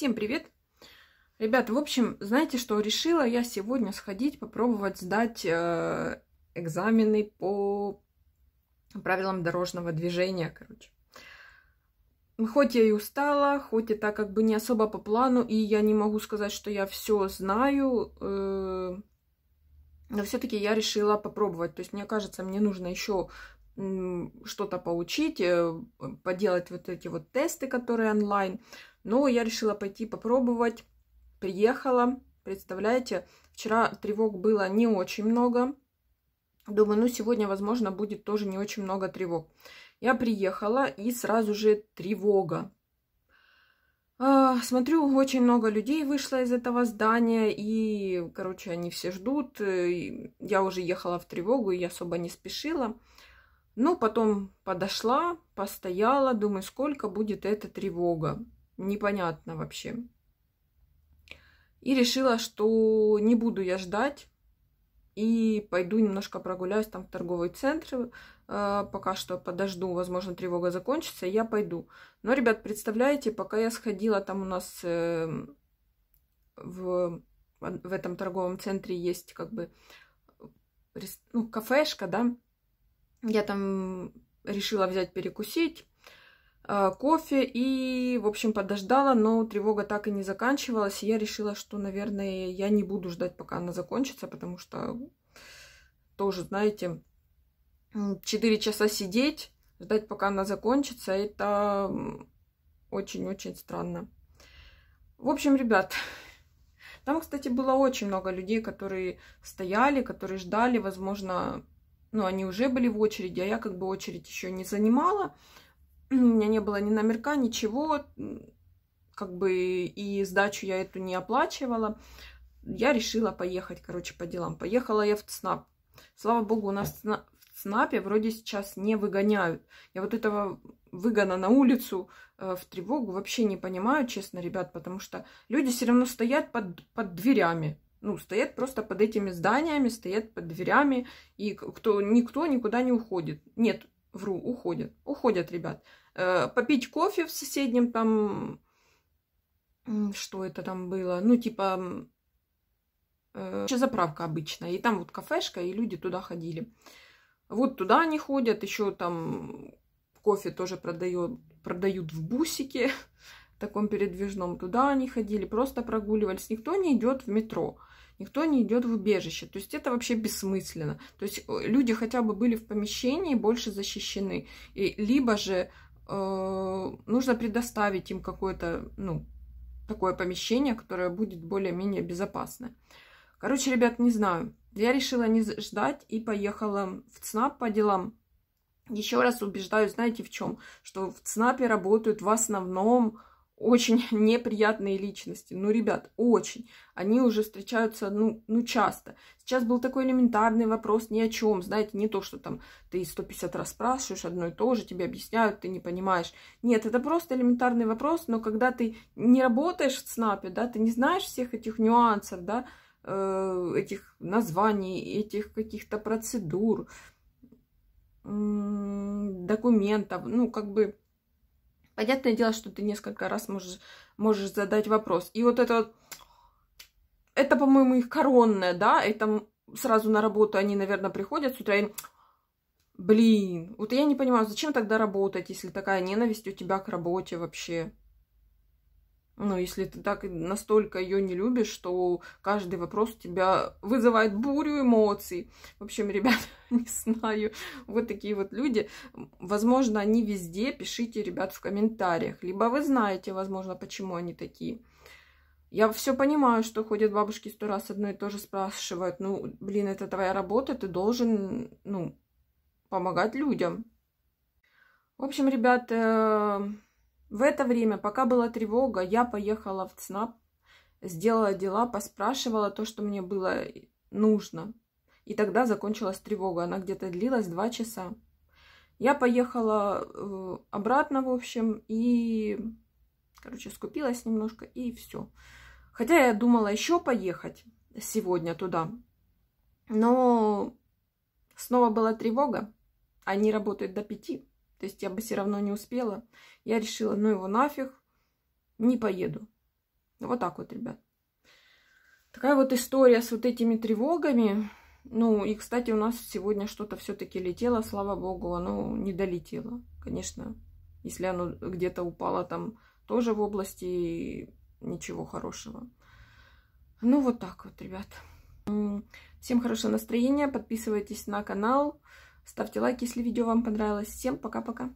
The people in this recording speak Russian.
Всем привет! ребята. в общем, знаете, что решила я сегодня сходить, попробовать сдать э, экзамены по правилам дорожного движения, короче. Ну, хоть я и устала, хоть это как бы не особо по плану, и я не могу сказать, что я все знаю, э, но все-таки я решила попробовать. То есть, мне кажется, мне нужно еще что-то получить, э, поделать вот эти вот тесты, которые онлайн. Но я решила пойти попробовать. Приехала. Представляете, вчера тревог было не очень много. Думаю, ну сегодня, возможно, будет тоже не очень много тревог. Я приехала и сразу же тревога. А, смотрю, очень много людей вышло из этого здания, и, короче, они все ждут. Э, я уже ехала в тревогу, и особо не спешила. Ну, потом подошла, постояла, думаю, сколько будет эта тревога непонятно вообще. И решила, что не буду я ждать и пойду немножко прогуляюсь там в торговый центр, э, пока что подожду, возможно, тревога закончится, и я пойду. Но, ребят, представляете, пока я сходила, там у нас э, в, в этом торговом центре есть как бы ну, кафешка, да, я там решила взять перекусить, Э, кофе и, в общем, подождала, но тревога так и не заканчивалась. И я решила, что, наверное, я не буду ждать, пока она закончится, потому что тоже, знаете, 4 часа сидеть, ждать, пока она закончится, это очень-очень странно. В общем, ребят, там, кстати, было очень много людей, которые стояли, которые ждали, возможно, ну, они уже были в очереди, а я как бы очередь еще не занимала. у меня не было ни номерка, ничего, как бы и сдачу я эту не оплачивала. Я решила поехать, короче, по делам. Поехала я в ЦНАП. Слава богу, у нас в ЦНАПе вроде сейчас не выгоняют. Я вот этого выгона на улицу э, в тревогу вообще не понимаю, честно, ребят, потому что люди все равно стоят под, под дверями. Ну, стоят просто под этими зданиями, стоят под дверями, и кто, никто никуда не уходит. Нет Вру, уходят. Уходят, ребят. Э, попить кофе в соседнем там... Что это там было? Ну, типа... Еще э, заправка обычная. И там вот кафешка, и люди туда ходили. Вот туда они ходят. Еще там кофе тоже продает, продают в бусике таком передвижном. Туда они ходили, просто прогуливались. Никто не идет в метро никто не идет в убежище. То есть это вообще бессмысленно. То есть э, люди хотя бы были в помещении, больше защищены. И либо же э, нужно предоставить им какое-то, ну, такое помещение, которое будет более-менее безопасное. Короче, ребят, не знаю. Я решила не ждать и поехала в ЦНАП по делам. Еще раз убеждаю, знаете в чем? Что в ЦНАПе работают в основном очень неприятные личности. Ну, ребят, очень. Они уже встречаются, ну, ну, часто. Сейчас был такой элементарный вопрос ни о чем, знаете, не то, что там ты 150 раз спрашиваешь одно и то же, тебе объясняют, ты не понимаешь. Нет, это просто элементарный вопрос, но когда ты не работаешь в ЦНАПе, да, ты не знаешь всех этих нюансов, да, э, этих названий, этих каких-то процедур, документов, ну, как бы Понятное дело, что ты несколько раз можешь, можешь задать вопрос. И вот это, это, по-моему, их коронное, да, И там сразу на работу они, наверное, приходят с утра и... Блин, вот я не понимаю, зачем тогда работать, если такая ненависть у тебя к работе вообще? Ну, если ты так настолько ее не любишь, что каждый вопрос у тебя вызывает бурю эмоций. В общем, ребят, не знаю, вот такие вот люди. Возможно, они везде, пишите, ребят, в комментариях. Либо вы знаете, возможно, почему они такие. Я все понимаю, что ходят бабушки сто раз одно и то же спрашивают. Ну, блин, это твоя работа, ты должен, ну, помогать людям. В общем, ребят, в это время, пока была тревога, я поехала в ЦНАП, сделала дела, поспрашивала то, что мне было э, нужно. И тогда закончилась тревога. Она где-то длилась два часа. Я поехала э, обратно, в общем, и, короче, скупилась немножко, и все. Хотя я думала еще поехать сегодня туда, но снова была тревога. Они работают до пяти. То есть я бы все равно не успела. Я решила, ну его нафиг, не поеду. Вот так вот, ребят. Такая вот история с вот этими тревогами. Ну, и, кстати, у нас сегодня что-то все-таки летело, слава богу, оно не долетело. Конечно, если оно где-то упало там тоже в области, ничего хорошего. Ну, вот так вот, ребят. Всем хорошего настроения, подписывайтесь на канал. Ставьте лайк, если видео вам понравилось. Всем пока-пока.